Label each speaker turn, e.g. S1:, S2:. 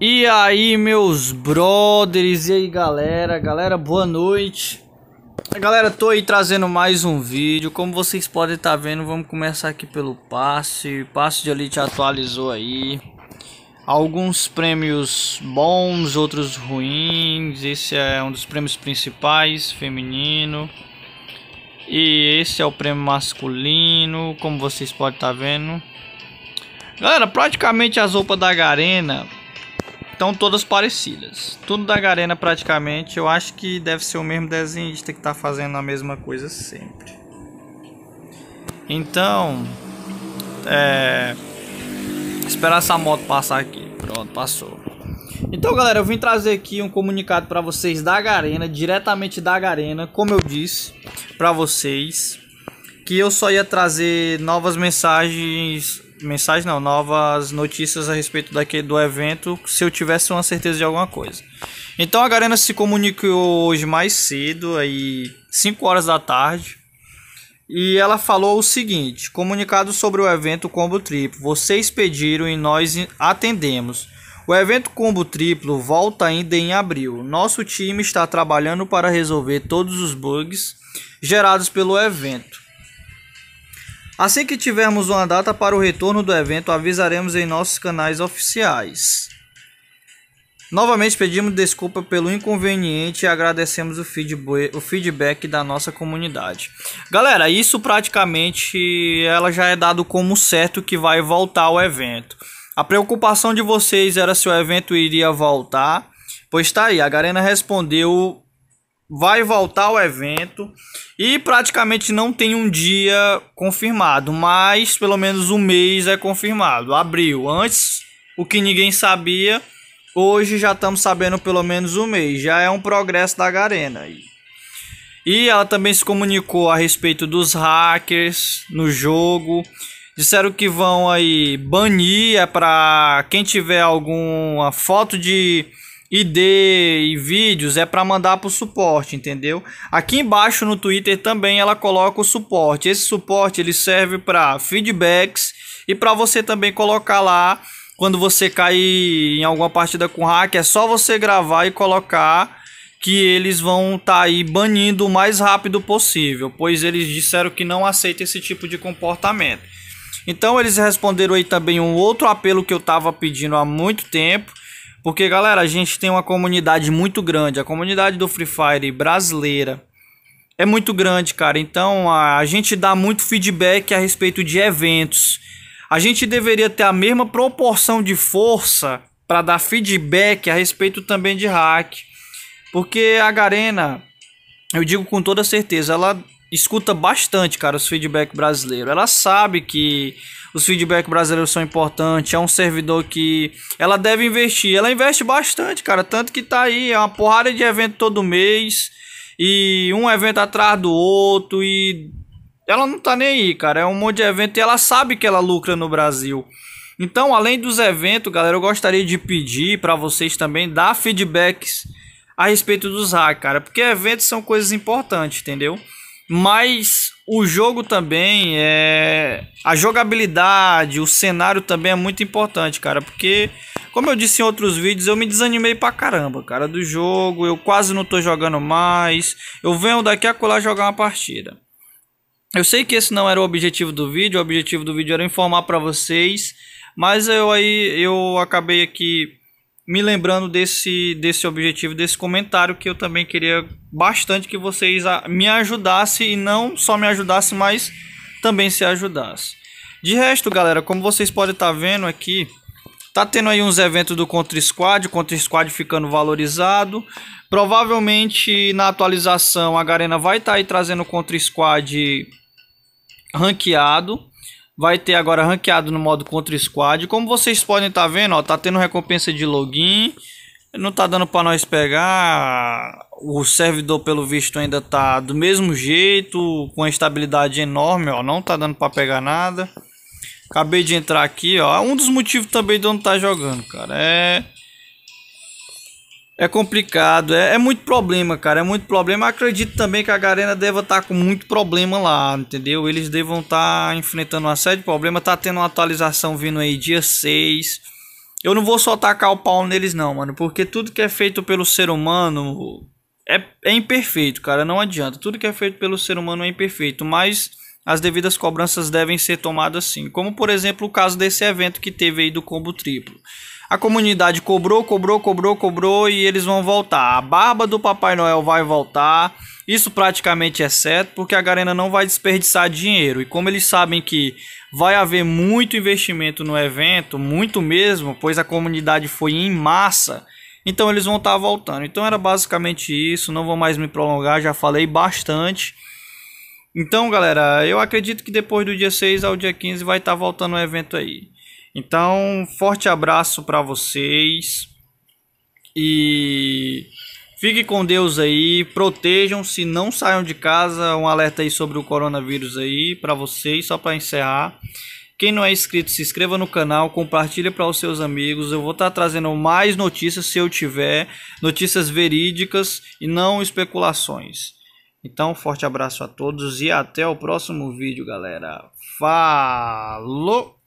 S1: E aí, meus brothers, e aí galera, galera, boa noite. Galera, tô aí trazendo mais um vídeo. Como vocês podem estar tá vendo, vamos começar aqui pelo passe. O Passe de Elite atualizou aí. Alguns prêmios bons, outros ruins. Esse é um dos prêmios principais, feminino. E esse é o prêmio masculino, como vocês podem estar tá vendo. Galera, praticamente as roupas da Garena então todas parecidas. Tudo da Garena praticamente. Eu acho que deve ser o mesmo desenhista que está fazendo a mesma coisa sempre. Então, é... esperar essa moto passar aqui. Pronto, passou. Então, galera, eu vim trazer aqui um comunicado para vocês da Garena, diretamente da Garena, como eu disse para vocês, que eu só ia trazer novas mensagens mensagem não, novas notícias a respeito daquele, do evento, se eu tivesse uma certeza de alguma coisa. Então a Garena se comunicou hoje mais cedo, aí 5 horas da tarde, e ela falou o seguinte: comunicado sobre o evento Combo Triplo. Vocês pediram e nós atendemos. O evento Combo Triplo volta ainda em abril. Nosso time está trabalhando para resolver todos os bugs gerados pelo evento. Assim que tivermos uma data para o retorno do evento, avisaremos em nossos canais oficiais. Novamente pedimos desculpa pelo inconveniente e agradecemos o feedback, o feedback da nossa comunidade. Galera, isso praticamente ela já é dado como certo que vai voltar o evento. A preocupação de vocês era se o evento iria voltar, pois tá aí, a Garena respondeu vai voltar ao evento e praticamente não tem um dia confirmado, mas pelo menos um mês é confirmado. Abril, antes o que ninguém sabia, hoje já estamos sabendo pelo menos um mês, já é um progresso da Garena aí. E ela também se comunicou a respeito dos hackers no jogo. Disseram que vão aí banir é para quem tiver alguma foto de ID e vídeos é para mandar para o suporte, entendeu? Aqui embaixo no Twitter também ela coloca o suporte. Esse suporte ele serve para feedbacks e para você também colocar lá quando você cair em alguma partida com hack, é só você gravar e colocar que eles vão estar tá aí banindo o mais rápido possível, pois eles disseram que não aceita esse tipo de comportamento. Então eles responderam aí também um outro apelo que eu estava pedindo há muito tempo porque, galera, a gente tem uma comunidade muito grande. A comunidade do Free Fire brasileira é muito grande, cara. Então, a, a gente dá muito feedback a respeito de eventos. A gente deveria ter a mesma proporção de força para dar feedback a respeito também de hack. Porque a Garena, eu digo com toda certeza, ela escuta bastante, cara, os feedback brasileiros. Ela sabe que os feedback brasileiros são importantes, é um servidor que ela deve investir. Ela investe bastante, cara, tanto que tá aí, é uma porrada de evento todo mês e um evento atrás do outro e ela não tá nem aí, cara. É um monte de evento e ela sabe que ela lucra no Brasil. Então, além dos eventos, galera, eu gostaria de pedir para vocês também dar feedbacks a respeito dos hacks, cara, porque eventos são coisas importantes, entendeu? Mas o jogo também é a jogabilidade, o cenário também é muito importante, cara, porque como eu disse em outros vídeos, eu me desanimei pra caramba, cara, do jogo, eu quase não tô jogando mais. Eu venho daqui a colar jogar uma partida. Eu sei que esse não era o objetivo do vídeo, o objetivo do vídeo era informar para vocês, mas eu aí eu acabei aqui me lembrando desse, desse objetivo, desse comentário que eu também queria bastante que vocês me ajudassem e não só me ajudassem, mas também se ajudassem. De resto, galera, como vocês podem estar tá vendo aqui, tá tendo aí uns eventos do Contra Squad, o Contra Squad ficando valorizado. Provavelmente na atualização a Garena vai estar tá aí trazendo o Contra Squad ranqueado vai ter agora ranqueado no modo contra squad. Como vocês podem estar tá vendo, ó, tá tendo recompensa de login. Não tá dando para nós pegar. O servidor, pelo visto, ainda tá do mesmo jeito, com a estabilidade enorme, ó, não tá dando para pegar nada. Acabei de entrar aqui, ó. Um dos motivos também de eu não estar tá jogando, cara, é é complicado, é, é, muito problema, cara. É muito problema. Acredito também que a Garena deva estar tá com muito problema lá, entendeu? Eles devam estar tá enfrentando uma série de problemas. Tá tendo uma atualização vindo aí dia 6. Eu não vou só tacar o pau neles, não, mano. Porque tudo que é feito pelo ser humano é, é imperfeito, cara. Não adianta. Tudo que é feito pelo ser humano é imperfeito. Mas as devidas cobranças devem ser tomadas sim. Como, por exemplo, o caso desse evento que teve aí do combo triplo. A comunidade cobrou, cobrou, cobrou, cobrou e eles vão voltar. A barba do Papai Noel vai voltar. Isso praticamente é certo, porque a Garena não vai desperdiçar dinheiro. E como eles sabem que vai haver muito investimento no evento, muito mesmo, pois a comunidade foi em massa, então eles vão estar tá voltando. Então era basicamente isso, não vou mais me prolongar, já falei bastante. Então, galera, eu acredito que depois do dia 6 ao dia 15 vai estar tá voltando o evento aí. Então, forte abraço para vocês e fique com Deus aí, protejam-se, não saiam de casa. Um alerta aí sobre o coronavírus aí para vocês, só para encerrar. Quem não é inscrito, se inscreva no canal, compartilhe para os seus amigos. Eu vou estar tá trazendo mais notícias se eu tiver, notícias verídicas e não especulações. Então, forte abraço a todos e até o próximo vídeo, galera. Falou!